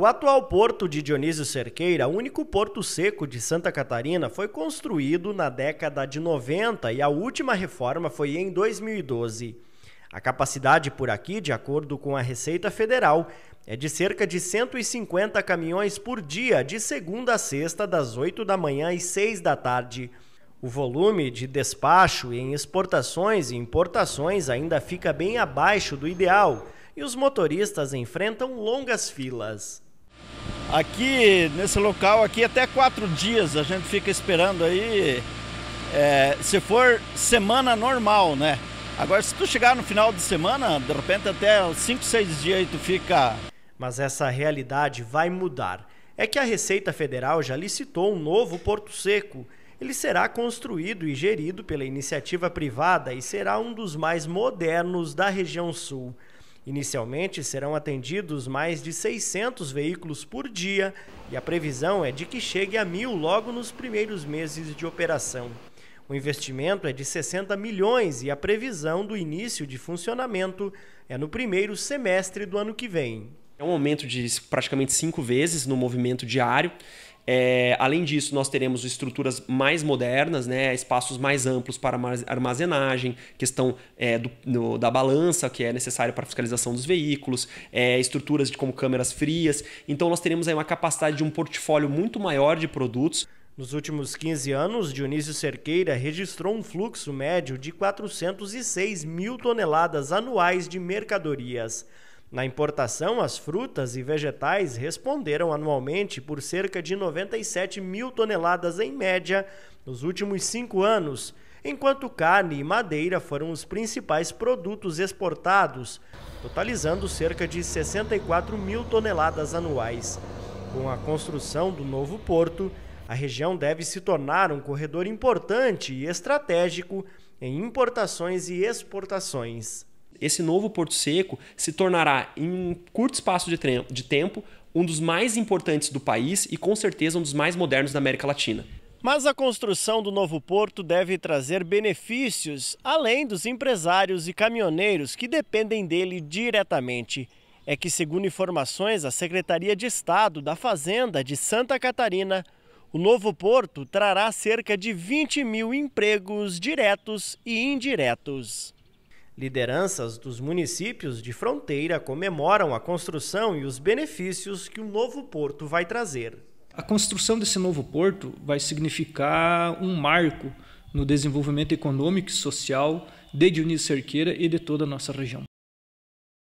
O atual porto de Dionísio Cerqueira, único porto seco de Santa Catarina, foi construído na década de 90 e a última reforma foi em 2012. A capacidade por aqui, de acordo com a Receita Federal, é de cerca de 150 caminhões por dia, de segunda a sexta, das 8 da manhã às 6 da tarde. O volume de despacho em exportações e importações ainda fica bem abaixo do ideal e os motoristas enfrentam longas filas. Aqui, nesse local aqui, até quatro dias a gente fica esperando aí, é, se for semana normal, né? Agora, se tu chegar no final de semana, de repente até cinco seis dias aí tu fica... Mas essa realidade vai mudar. É que a Receita Federal já licitou um novo Porto Seco, ele será construído e gerido pela iniciativa privada e será um dos mais modernos da região sul. Inicialmente serão atendidos mais de 600 veículos por dia e a previsão é de que chegue a mil logo nos primeiros meses de operação. O investimento é de 60 milhões e a previsão do início de funcionamento é no primeiro semestre do ano que vem. É um aumento de praticamente cinco vezes no movimento diário. É, além disso, nós teremos estruturas mais modernas, né, espaços mais amplos para armazenagem, questão é, do, no, da balança que é necessária para fiscalização dos veículos, é, estruturas de, como câmeras frias. Então, nós teremos aí uma capacidade de um portfólio muito maior de produtos. Nos últimos 15 anos, Dionísio Cerqueira registrou um fluxo médio de 406 mil toneladas anuais de mercadorias. Na importação, as frutas e vegetais responderam anualmente por cerca de 97 mil toneladas em média nos últimos cinco anos, enquanto carne e madeira foram os principais produtos exportados, totalizando cerca de 64 mil toneladas anuais. Com a construção do novo porto, a região deve se tornar um corredor importante e estratégico em importações e exportações esse novo Porto Seco se tornará, em um curto espaço de, de tempo, um dos mais importantes do país e, com certeza, um dos mais modernos da América Latina. Mas a construção do novo porto deve trazer benefícios, além dos empresários e caminhoneiros que dependem dele diretamente. É que, segundo informações da Secretaria de Estado da Fazenda de Santa Catarina, o novo porto trará cerca de 20 mil empregos diretos e indiretos. Lideranças dos municípios de fronteira comemoram a construção e os benefícios que o novo porto vai trazer. A construção desse novo porto vai significar um marco no desenvolvimento econômico e social de Dionísio Cerqueira e de toda a nossa região.